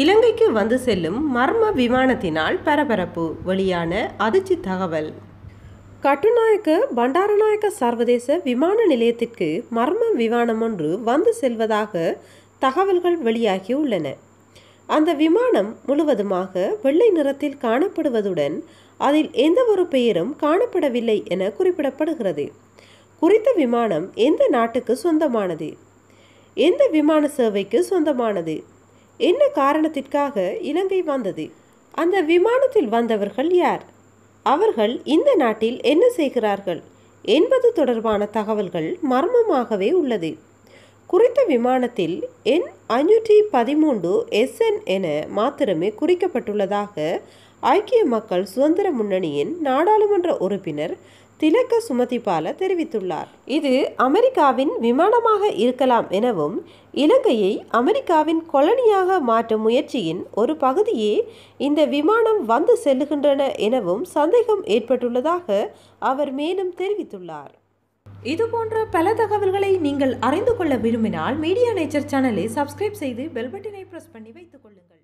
இலங்கைக்கு வந்து செல்லும் மர்ம விமானத்தினால் பரபரப்பு வெளியான அதிர்ச்சி தகவல் கட்டுநாயக்க பண்டாரநாயக்க சர்வதேச விமான நிலையத்திற்கு மர்ம விமானம் ஒன்று வந்து செல்வதாக தகவல்கள் வெளியாகியுள்ளன அந்த விமானம் முழுவதுமாக வெள்ளை நிறத்தில் காணப்படுவதுடன் அதில் எந்த ஒரு பெயரும் காணப்படவில்லை என குறிப்பிடப்படுகிறது குறித்த விமானம் எந்த நாட்டுக்கு சொந்தமானது எந்த விமான சேவைக்கு சொந்தமானது என்ன காரணத்திற்காக இலங்கை வந்தது அந்த விமானத்தில் வந்தவர்கள் யார் அவர்கள் இந்த நாட்டில் என்ன செய்கிறார்கள் என்பது தொடர்பான தகவல்கள் மர்மமாகவே உள்ளது குறித்த விமானத்தில் என் ஐநூற்றி பதிமூன்று எஸ்என் என மாத்திரமே குறிக்கப்பட்டுள்ளதாக ஐக்கிய மக்கள் சுதந்திர முன்னணியின் நாடாளுமன்ற உறுப்பினர் திலக்க சுமதிபால தெரிவித்துள்ளார் இது அமெரிக்காவின் விமானமாக இருக்கலாம் எனவும் இலங்கையை அமெரிக்காவின் கொலனியாக மாற்றும் முயற்சியின் ஒரு பகுதியே இந்த விமானம் வந்து செல்லுகின்றன எனவும் சந்தேகம் ஏற்பட்டுள்ளதாக அவர் மேலும் தெரிவித்துள்ளார் இது போன்ற பல தகவல்களை நீங்கள் அறிந்து கொள்ள விரும்பினால் மீடியா நேச்சர் சேனலை சப்ஸ்கிரைப் செய்து பெல்பட்டினை ப்ரெஸ் பண்ணி வைத்துக் கொள்ளுங்கள்